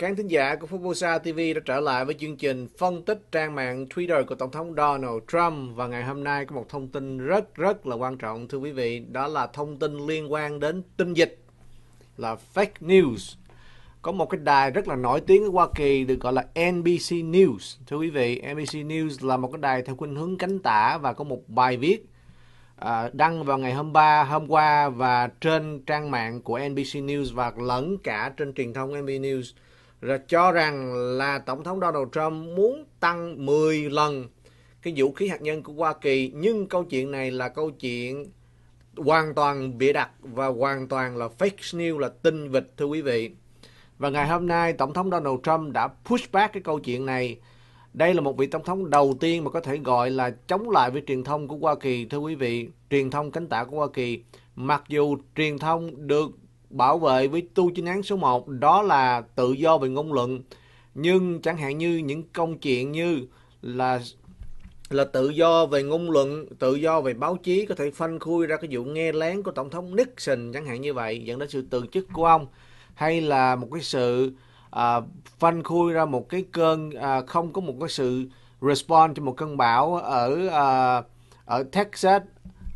Khán thính giả của Formosa TV đã trở lại với chương trình phân tích trang mạng Twitter của Tổng thống Donald Trump và ngày hôm nay có một thông tin rất rất là quan trọng thưa quý vị, đó là thông tin liên quan đến tin dịch là fake news. Có một cái đài rất là nổi tiếng ở Hoa Kỳ được gọi là NBC News. Thưa quý vị, NBC News là một cái đài theo khuynh hướng cánh tả và có một bài viết à, đăng vào ngày hôm ba hôm qua và trên trang mạng của NBC News và lẫn cả trên truyền thông NBC News rồi cho rằng là Tổng thống Donald Trump muốn tăng 10 lần cái vũ khí hạt nhân của Hoa Kỳ. Nhưng câu chuyện này là câu chuyện hoàn toàn bịa đặt và hoàn toàn là fake news, là tin vịt thưa quý vị. Và ngày hôm nay Tổng thống Donald Trump đã push back cái câu chuyện này. Đây là một vị Tổng thống đầu tiên mà có thể gọi là chống lại với truyền thông của Hoa Kỳ thưa quý vị. Truyền thông cánh tả của Hoa Kỳ. Mặc dù truyền thông được bảo vệ với tu chính án số 1 đó là tự do về ngôn luận. Nhưng chẳng hạn như những công chuyện như là là tự do về ngôn luận, tự do về báo chí có thể phanh khui ra cái vụ nghe lén của tổng thống Nixon chẳng hạn như vậy dẫn đến sự từ chức của ông hay là một cái sự à, phanh khui ra một cái cơn à, không có một cái sự response cho một cơn bão ở à, ở Texas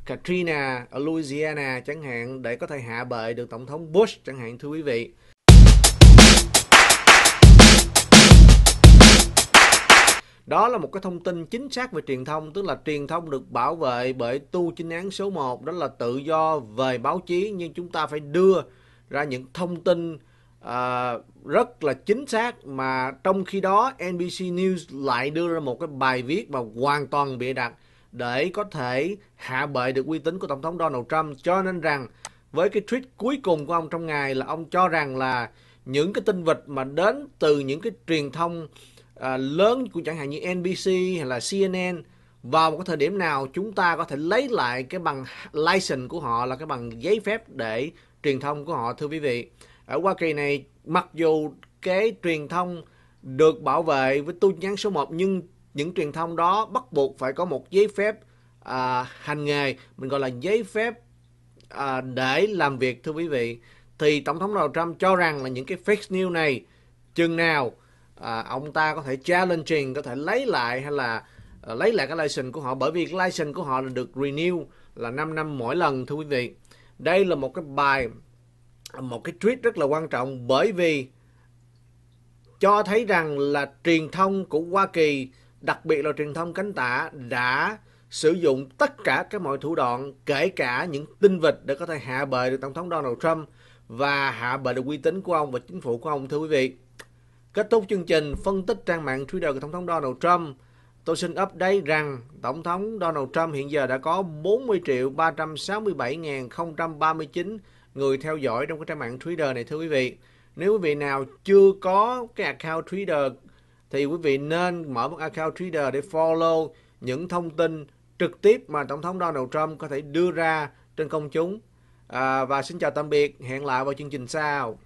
Katrina ở Louisiana chẳng hạn để có thể hạ bệ được Tổng thống Bush chẳng hạn thưa quý vị. Đó là một cái thông tin chính xác về truyền thông, tức là truyền thông được bảo vệ bởi tu chính án số 1, đó là tự do về báo chí, nhưng chúng ta phải đưa ra những thông tin à, rất là chính xác mà trong khi đó NBC News lại đưa ra một cái bài viết mà hoàn toàn bịa đặt để có thể hạ bệ được uy tín của Tổng thống Donald Trump. Cho nên rằng với cái tweet cuối cùng của ông trong ngày là ông cho rằng là những cái tin vịt mà đến từ những cái truyền thông à, lớn của chẳng hạn như NBC hay là CNN vào một cái thời điểm nào chúng ta có thể lấy lại cái bằng license của họ là cái bằng giấy phép để truyền thông của họ thưa quý vị ở Hoa Kỳ này mặc dù cái truyền thông được bảo vệ với tu nhắn số 1 nhưng những truyền thông đó bắt buộc phải có một giấy phép à, hành nghề mình gọi là giấy phép à, để làm việc thưa quý vị thì tổng thống Donald Trump cho rằng là những cái fake news này chừng nào à, ông ta có thể challenging có thể lấy lại hay là à, lấy lại cái license của họ bởi vì cái license của họ là được renew là 5 năm mỗi lần thưa quý vị đây là một cái bài một cái tweet rất là quan trọng bởi vì cho thấy rằng là truyền thông của Hoa Kỳ đặc biệt là truyền thông cánh tả đã sử dụng tất cả các mọi thủ đoạn, kể cả những tinh vịt để có thể hạ bệ được Tổng thống Donald Trump và hạ bệ được uy tín của ông và chính phủ của ông, thưa quý vị. Kết thúc chương trình phân tích trang mạng Twitter của Tổng thống Donald Trump, tôi xin update rằng Tổng thống Donald Trump hiện giờ đã có 40 triệu 367.039 người theo dõi trong cái trang mạng Twitter này, thưa quý vị. Nếu quý vị nào chưa có cái account Twitter thì quý vị nên mở một account trader để follow những thông tin trực tiếp mà Tổng thống Donald Trump có thể đưa ra trên công chúng. À, và xin chào tạm biệt, hẹn lại vào chương trình sau.